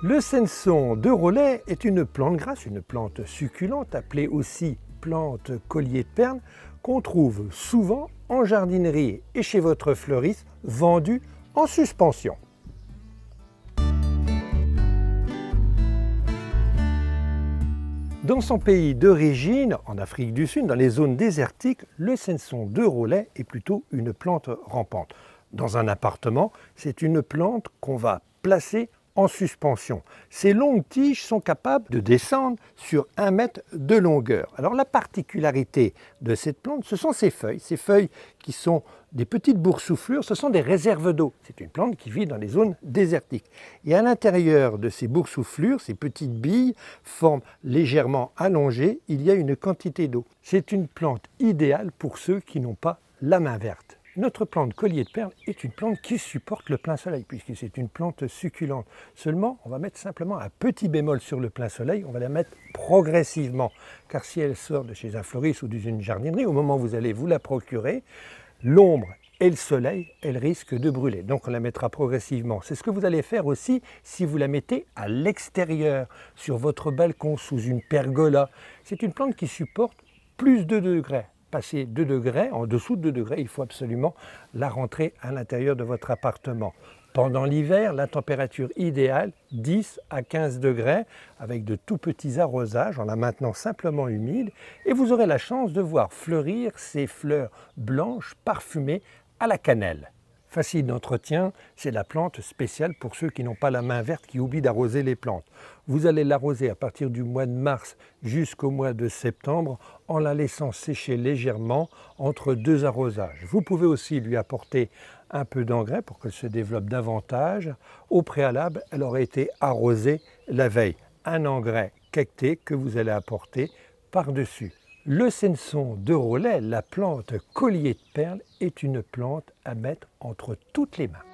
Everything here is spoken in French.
Le senson de relais est une plante grasse, une plante succulente appelée aussi plante collier de perles qu'on trouve souvent en jardinerie et chez votre fleuriste vendue en suspension. Dans son pays d'origine, en Afrique du Sud, dans les zones désertiques, le senson de relais est plutôt une plante rampante. Dans un appartement, c'est une plante qu'on va placer en suspension. Ces longues tiges sont capables de descendre sur un mètre de longueur. Alors la particularité de cette plante, ce sont ses feuilles. Ces feuilles qui sont des petites boursouflures, ce sont des réserves d'eau. C'est une plante qui vit dans les zones désertiques. Et à l'intérieur de ces boursouflures, ces petites billes, forment légèrement allongées, il y a une quantité d'eau. C'est une plante idéale pour ceux qui n'ont pas la main verte. Notre plante collier de perles est une plante qui supporte le plein soleil, puisque c'est une plante succulente. Seulement, on va mettre simplement un petit bémol sur le plein soleil, on va la mettre progressivement, car si elle sort de chez un fleuriste ou d'une jardinerie, au moment où vous allez vous la procurer, l'ombre et le soleil, elle risque de brûler. Donc on la mettra progressivement. C'est ce que vous allez faire aussi si vous la mettez à l'extérieur, sur votre balcon, sous une pergola. C'est une plante qui supporte plus de degrés passer 2 degrés, en dessous de 2 degrés, il faut absolument la rentrer à l'intérieur de votre appartement. Pendant l'hiver, la température idéale, 10 à 15 degrés, avec de tout petits arrosages, en la maintenant simplement humide, et vous aurez la chance de voir fleurir ces fleurs blanches parfumées à la cannelle facile d'entretien, c'est la plante spéciale pour ceux qui n'ont pas la main verte, qui oublient d'arroser les plantes. Vous allez l'arroser à partir du mois de mars jusqu'au mois de septembre en la laissant sécher légèrement entre deux arrosages. Vous pouvez aussi lui apporter un peu d'engrais pour qu'elle se développe davantage. Au préalable, elle aurait été arrosée la veille. Un engrais cacté que vous allez apporter par-dessus. Le senson de Rollet, la plante collier de perles, est une plante à mettre entre toutes les mains.